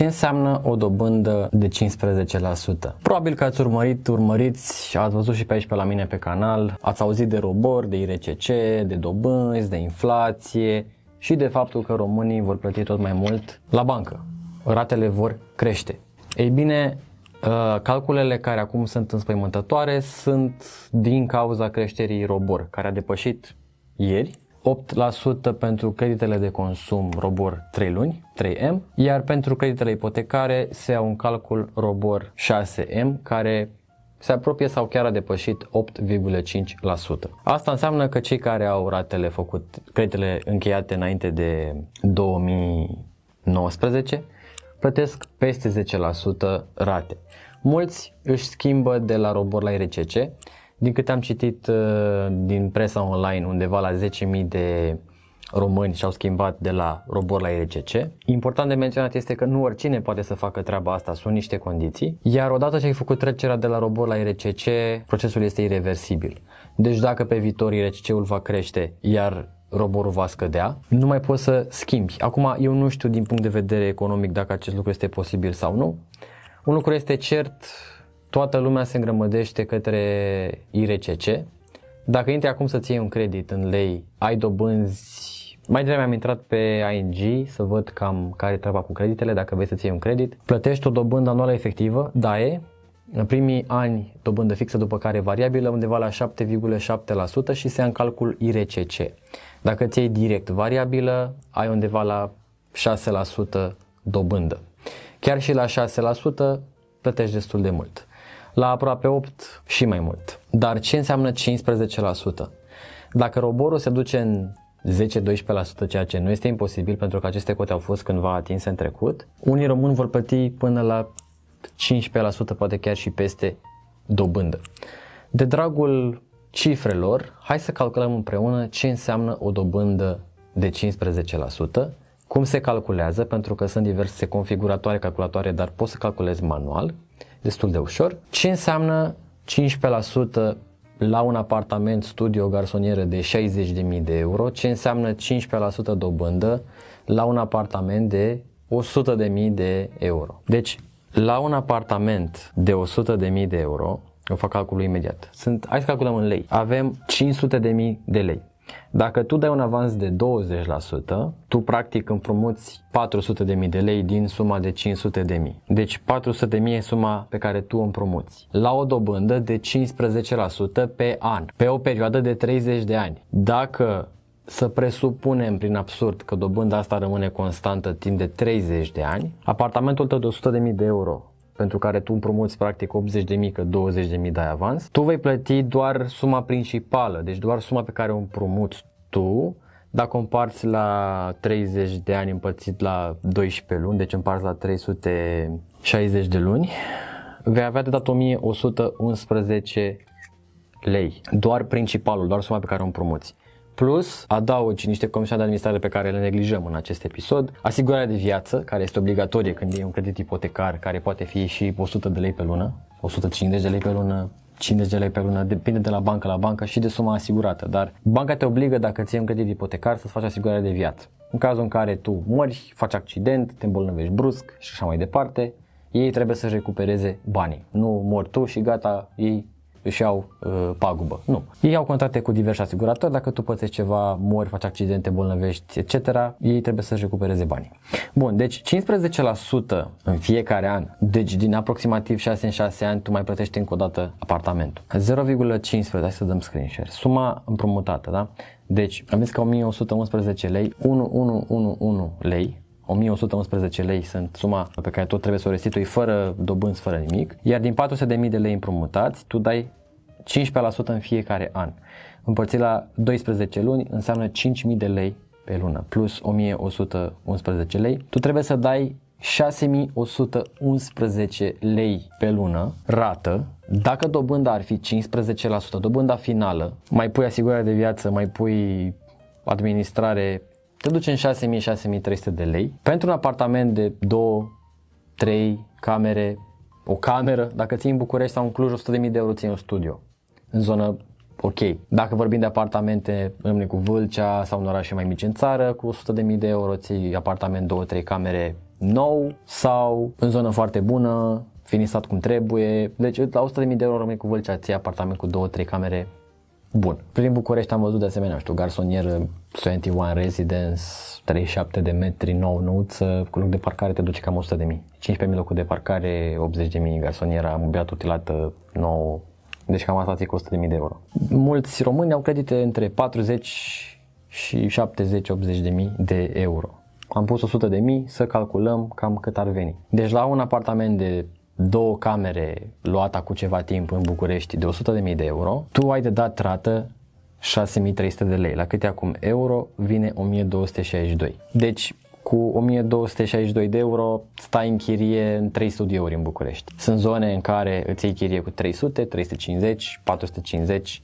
Ce înseamnă o dobândă de 15%? Probabil că ați urmărit, urmăriți, ați văzut și pe aici pe la mine pe canal, ați auzit de robor, de IRCC, de dobânzi, de inflație și de faptul că românii vor plăti tot mai mult la bancă. Ratele vor crește. Ei bine, ă, calculele care acum sunt înspăimântătoare sunt din cauza creșterii robor, care a depășit ieri 8% pentru creditele de consum robor 3 luni, 3M, iar pentru creditele ipotecare se iau un calcul robor 6M, care se apropie sau chiar a depășit 8,5%. Asta înseamnă că cei care au ratele făcut, creditele încheiate înainte de 2019, plătesc peste 10% rate. Mulți își schimbă de la robor la RCC, din câte am citit uh, din presa online, undeva la 10.000 de români și-au schimbat de la robor la RCC. Important de menționat este că nu oricine poate să facă treaba asta, sunt niște condiții, iar odată ce ai făcut trecerea de la robor la RCC, procesul este irreversibil. Deci dacă pe viitor RCC-ul va crește, iar roborul va scădea, nu mai poți să schimbi. Acum, eu nu știu din punct de vedere economic dacă acest lucru este posibil sau nu. Un lucru este cert, toată lumea se îngrămădește către IRCC. Dacă intri acum să-ți iei un credit în lei, ai dobânzi mai devreme am intrat pe ING să văd cam care e treaba cu creditele, dacă vrei să-ți iei un credit. Plătești o dobândă anuală efectivă, da e, în primii ani dobândă fixă, după care variabilă, undeva la 7,7% și se ia în calcul IRCC. Dacă ți iei direct variabilă, ai undeva la 6% dobândă. Chiar și la 6% plătești destul de mult la aproape 8 și mai mult. Dar ce înseamnă 15%? Dacă roborul se duce în 10-12%, ceea ce nu este imposibil pentru că aceste cote au fost cândva atinse în trecut, unii români vor plăti până la 15%, poate chiar și peste dobândă. De dragul cifrelor, hai să calculăm împreună ce înseamnă o dobândă de 15%, cum se calculează, pentru că sunt diverse configuratoare, calculatoare, dar poți să calculezi manual destul de ușor. Ce înseamnă 15% la un apartament studio garsonieră de 60.000 de euro, ce înseamnă 15% dobândă la un apartament de 100.000 de euro. Deci, la un apartament de 100.000 de euro, eu fac calculul imediat. Sunt, hai să calculăm în lei. Avem 500.000 de lei. Dacă tu dai un avans de 20%, tu practic împrumuți 400 de mii de lei din suma de 500 de mii. Deci 400 de mii e suma pe care tu împrumuți. La o dobândă de 15% pe an, pe o perioadă de 30 de ani. Dacă să presupunem prin absurd că dobânda asta rămâne constantă timp de 30 de ani, apartamentul tău de 100.000 de euro pentru care tu împrumuți practic 80 de mii, că 20 de mii dai avans, tu vei plăti doar suma principală, deci doar suma pe care o împrumuți tu, dacă împarți la 30 de ani împărțit la 12 luni, deci împarți la 360 de luni, vei avea de dat 1111 lei, doar principalul, doar suma pe care o împrumuți plus adaugi niște comisioane de administrare pe care le neglijăm în acest episod, asigurarea de viață, care este obligatorie când e un credit ipotecar, care poate fi și 100 de lei pe lună, 150 de lei pe lună, 50 de lei pe lună, depinde de la bancă la bancă și de suma asigurată, dar banca te obligă dacă ții un credit ipotecar să-ți faci asigurare de viață. În cazul în care tu mori, faci accident, te îmbolnăvești brusc și așa mai departe, ei trebuie să recupereze banii. Nu mori tu și gata, ei își iau uh, pagubă. Nu. Ei au contracte cu diversi asiguratori, dacă tu pățești ceva, mori, faci accidente, bolnăvești, etc., ei trebuie să-și recupereze banii. Bun, deci 15% în fiecare an, deci din aproximativ 6 în 6 ani, tu mai plătești încă o dată apartamentul. 0,15, hai să dăm screen share, suma împrumutată, da? Deci, am zis că 1111 lei, 111 lei 1111 lei sunt suma pe care tot trebuie să o restitui fără dobânzi, fără nimic, iar din 400.000 de lei împrumutați, tu dai 15% în fiecare an. Împărțit la 12 luni înseamnă 5.000 de lei pe lună, plus 1111 lei. Tu trebuie să dai 6111 lei pe lună rată. Dacă dobânda ar fi 15%, dobânda finală, mai pui asigurare de viață, mai pui administrare, te duce în 6.000-6.300 de lei pentru un apartament de 2, 3 camere, o cameră, dacă ții în București sau în Cluj 100.000 de euro ții un studio în zonă ok. Dacă vorbim de apartamente, rămâne cu Vâlcea sau în orașe mai mici în țară, cu 100.000 de euro ții apartament 2-3 camere nou sau în zonă foarte bună, finisat cum trebuie. Deci la 100.000 de euro rămâi cu Vâlcea, ții apartament cu 2-3 camere Bun. Prin București am văzut de asemenea, știu, garsonier 21 uh, Residence, 37 de metri, 9 nouță, cu loc de parcare te duce cam 100 de mii. 15.000 locuri de parcare, 80 de mii garsoniera, mobiliat utilată 9, uh, deci cam asta ți 100 de mii de euro. Mulți români au credite între 40 și 70-80 de mii de euro. Am pus 100 de mii să calculăm cam cât ar veni. Deci la un apartament de două camere luată cu ceva timp în București de 100.000 de euro, tu ai de dat rată 6300 de lei, la câte acum euro vine 1262. Deci cu 1262 de euro stai în chirie în 3 studiouri în București. Sunt zone în care îți iei chirie cu 300, 350, 450,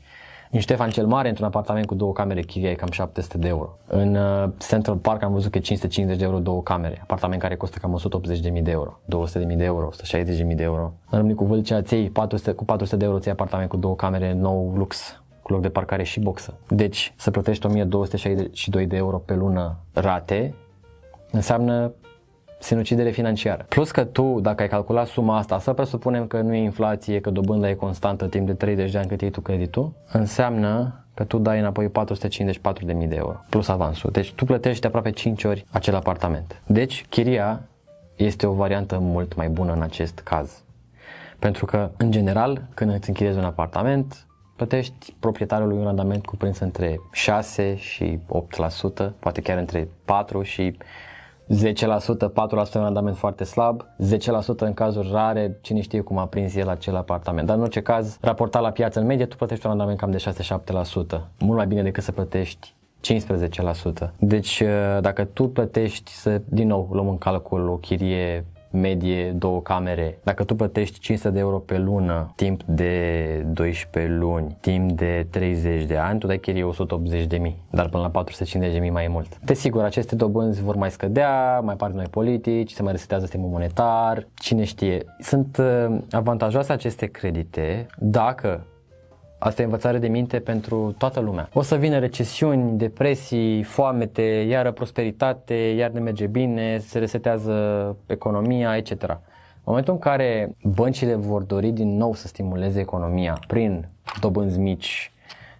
în Ștefan cel Mare, într-un apartament cu două camere, chiria e cam 700 de euro. În uh, Central Park am văzut că 550 de euro două camere, apartament care costă cam 180.000 de euro, 200.000 de euro, 160.000 de euro. În Râmnicu Vâlcea ți 400, cu 400 de euro ți apartament cu două camere, nou lux, cu loc de parcare și boxă. Deci să plătești 1262 de euro pe lună rate înseamnă sinucidere financiară. Plus că tu, dacă ai calculat suma asta, să presupunem că nu e inflație, că dobânda e constantă timp de 30 de ani cât iei tu creditul, înseamnă că tu dai înapoi 454.000 de euro plus avansul. Deci tu plătești de aproape 5 ori acel apartament. Deci chiria este o variantă mult mai bună în acest caz. Pentru că, în general, când îți închiriezi un apartament, plătești proprietarului un randament cuprins între 6 și 8%, poate chiar între 4 și 10%, 4% în randament foarte slab, 10% în cazuri rare, cine știe cum a prins el acel apartament. Dar în orice caz, raportat la piață în medie, tu plătești un randament cam de 6-7%, mult mai bine decât să plătești 15%. Deci uh, dacă tu plătești, să din nou luăm în calcul o chirie medie două camere. Dacă tu plătești 500 de euro pe lună timp de 12 luni, timp de 30 de ani, tu dai chirie 180 de mii, dar până la 450 de mii mai e mult. Desigur, aceste dobânzi vor mai scădea, mai par noi politici, se mai resetează sistemul monetar, cine știe. Sunt uh, avantajoase aceste credite dacă Asta e învățare de minte pentru toată lumea. O să vină recesiuni, depresii, foamete, iară prosperitate, iar ne merge bine, se resetează economia, etc. În momentul în care băncile vor dori din nou să stimuleze economia prin dobânzi mici,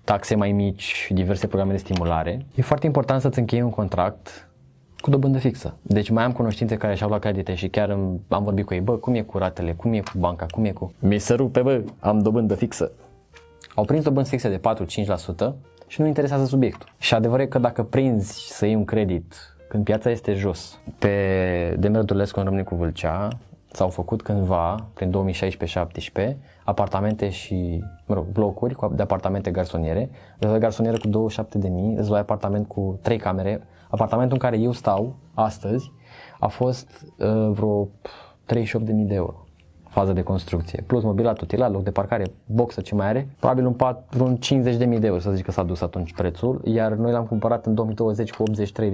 taxe mai mici, diverse programe de stimulare, e foarte important să-ți închei un contract cu dobândă fixă. Deci mai am cunoștințe care și-au luat credite și chiar am vorbit cu ei, bă, cum e cu ratele, cum e cu banca, cum e cu... Mi se rupe, bă, am dobândă fixă. Au prins dobânzi fixe de 4-5% și nu interesează subiectul. Și adevărul e că dacă prinzi să iei un credit când piața este jos, pe Demer Dulescu în cu Vâlcea s-au făcut cândva, prin 2016-17, apartamente și, mă rog, blocuri de apartamente garsoniere. Îți luai garsonieră cu mii, îți luai apartament cu 3 camere. Apartamentul în care eu stau astăzi a fost uh, vreo mii de euro fază de construcție. Plus mobila utilat, loc de parcare, boxă, ce mai are. Probabil un pat, vreun 50.000 de euro, să zic că s-a dus atunci prețul, iar noi l-am cumpărat în 2020 cu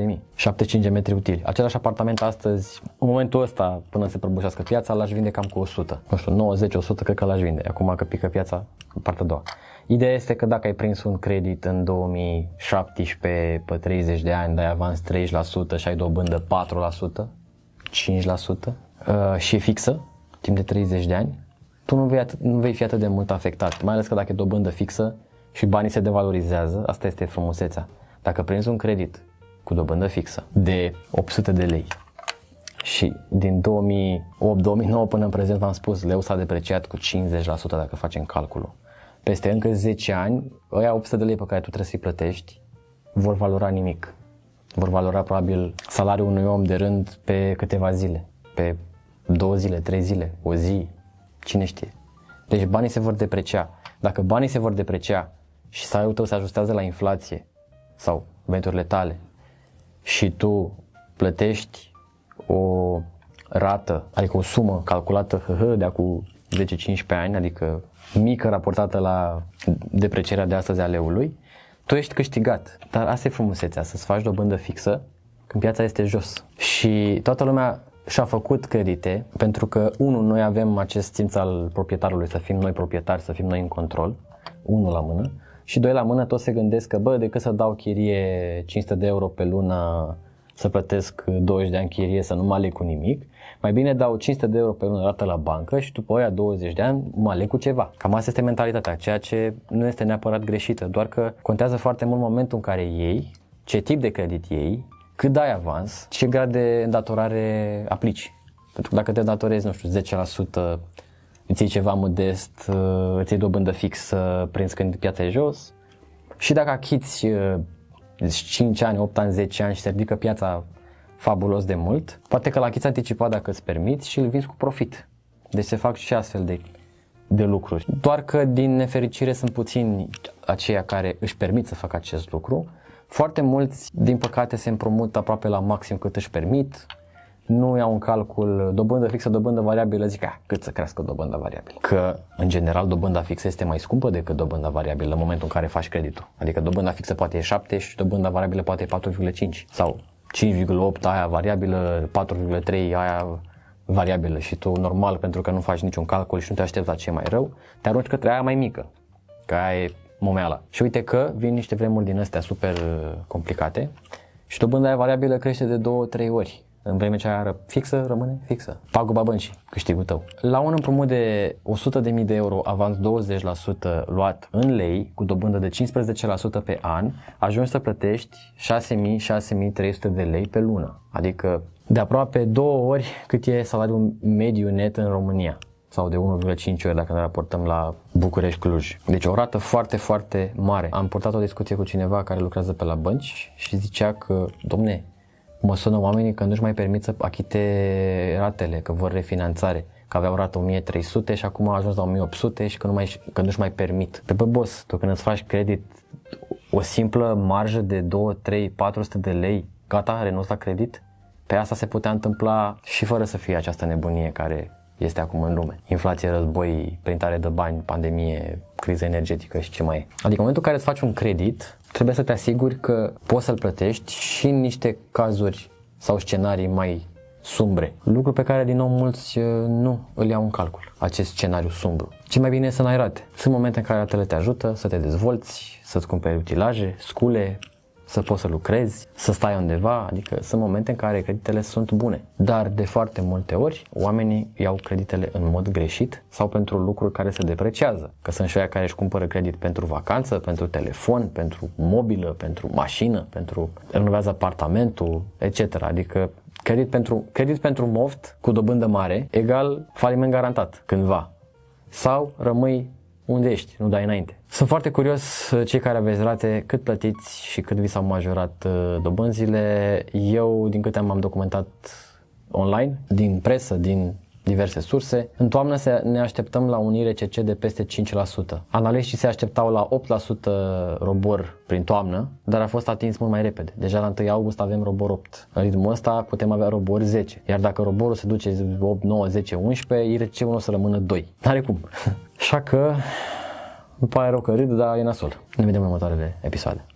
83.000, 75 de metri utili. Același apartament astăzi, în momentul ăsta, până se prăbușească piața, l-aș vinde cam cu 100. Nu știu, 90, 100 cred că l-aș vinde. Acum că pică piața, partea a doua. Ideea este că dacă ai prins un credit în 2017 pe 30 de ani, dai avans 30% și ai dobândă 4%, 5% uh, și e fixă, timp de 30 de ani, tu nu vei, atât, nu vei fi atât de mult afectat, mai ales că dacă e dobândă fixă și banii se devalorizează, asta este frumusețea. Dacă prinzi un credit cu dobândă fixă de 800 de lei și din 2008-2009 până în prezent v-am spus, leu s-a depreciat cu 50% dacă facem calculul. Peste încă 10 ani, ăia 800 de lei pe care tu trebuie să-i plătești vor valora nimic. Vor valora probabil salariul unui om de rând pe câteva zile, pe două zile, trei zile, o zi, cine știe. Deci banii se vor deprecia. Dacă banii se vor deprecia și salariul tău se ajustează la inflație sau veniturile tale și tu plătești o rată, adică o sumă calculată de acum 10-15 ani, adică mică raportată la deprecierea de astăzi a leului, tu ești câștigat. Dar asta e frumusețea, să-ți faci dobândă fixă când piața este jos. Și toată lumea și-a făcut credite pentru că, unul, noi avem acest simț al proprietarului, să fim noi proprietari, să fim noi în control, unul la mână, și doi la mână toți se gândesc că, bă, decât să dau chirie 500 de euro pe lună, să plătesc 20 de ani chirie, să nu mă aleg cu nimic, mai bine dau 500 de euro pe lună dată la bancă și după aia 20 de ani mă aleg cu ceva. Cam asta este mentalitatea, ceea ce nu este neapărat greșită, doar că contează foarte mult momentul în care ei, ce tip de credit ei, cât dai avans, ce grad de îndatorare aplici. Pentru că dacă te datorezi, nu știu, 10%, îți iei ceva modest, uh, îți iei dobândă fixă, prins când piața e jos și dacă achiți 5 uh, ani, 8 ani, 10 ani și se ridică piața fabulos de mult, poate că la achiți anticipat dacă îți permiți și îl vinzi cu profit. Deci se fac și astfel de, de lucruri. Doar că din nefericire sunt puțini aceia care își permit să facă acest lucru foarte mulți, din păcate, se împrumut aproape la maxim cât își permit, nu iau un calcul dobândă fixă, dobândă variabilă, zic, ah, cât să crească dobânda variabilă. Că, în general, dobânda fixă este mai scumpă decât dobânda variabilă în momentul în care faci creditul. Adică dobânda fixă poate e 7 și dobânda variabilă poate e 4,5 sau 5,8 aia variabilă, 4,3 aia variabilă și tu normal pentru că nu faci niciun calcul și nu te aștepți la ce mai rău, te arunci către aia mai mică, că aia e momeala. Și uite că vin niște vremuri din astea super uh, complicate și dobânda aia variabilă crește de 2-3 ori. În vreme ce aia fixă, rămâne fixă. Paguba băncii, câștigul tău. La un împrumut de 100.000 de euro, avans 20% luat în lei, cu dobândă de 15% pe an, ajungi să plătești 6.000-6.300 de lei pe lună. Adică de aproape două ori cât e salariul mediu net în România sau de 1,5 ori dacă ne raportăm la București Cluj. Deci o rată foarte, foarte mare. Am portat o discuție cu cineva care lucrează pe la bănci și zicea că, domne, mă sună oamenii că nu-și mai permit să achite ratele, că vor refinanțare că aveau rată 1300 și acum a ajuns la 1800 și că, nu mai, că nu-și mai permit. Pe bă, boss, tu când îți faci credit o simplă marjă de 2, 3, 400 de lei, gata, renunți la credit? Pe asta se putea întâmpla și fără să fie această nebunie care este acum în lume. Inflație, război, printare de bani, pandemie, criză energetică și ce mai e. Adică în momentul în care îți faci un credit, trebuie să te asiguri că poți să-l plătești și în niște cazuri sau scenarii mai sumbre. Lucru pe care, din nou, mulți uh, nu îl iau în calcul, acest scenariu sumbru. Ce mai bine e să n-ai rate. Sunt momente în care ratele te ajută să te dezvolți, să-ți cumperi utilaje, scule, să poți să lucrezi, să stai undeva, adică sunt momente în care creditele sunt bune. Dar de foarte multe ori oamenii iau creditele în mod greșit sau pentru lucruri care se depreciază. Că sunt și aia care își cumpără credit pentru vacanță, pentru telefon, pentru mobilă, pentru mașină, pentru renovează apartamentul, etc. Adică credit pentru, credit pentru moft cu dobândă mare egal faliment garantat cândva. Sau rămâi unde ești, nu dai înainte. Sunt foarte curios uh, cei care aveți rate, cât plătiți și cât vi s-au majorat uh, dobânzile. Eu, din câte am, am documentat online, din presă, din diverse surse. În toamnă ne așteptăm la un IRCC de peste 5%. Analiștii se așteptau la 8% robor prin toamnă, dar a fost atins mult mai repede. Deja la 1 august avem robor 8. În ritmul ăsta putem avea robor 10. Iar dacă roborul se duce 8, 9, 10, 11, ircc ul o să rămână 2. N-are cum. Așa că îmi pare rău că râd, dar e nasol. Ne vedem în următoarele episoade.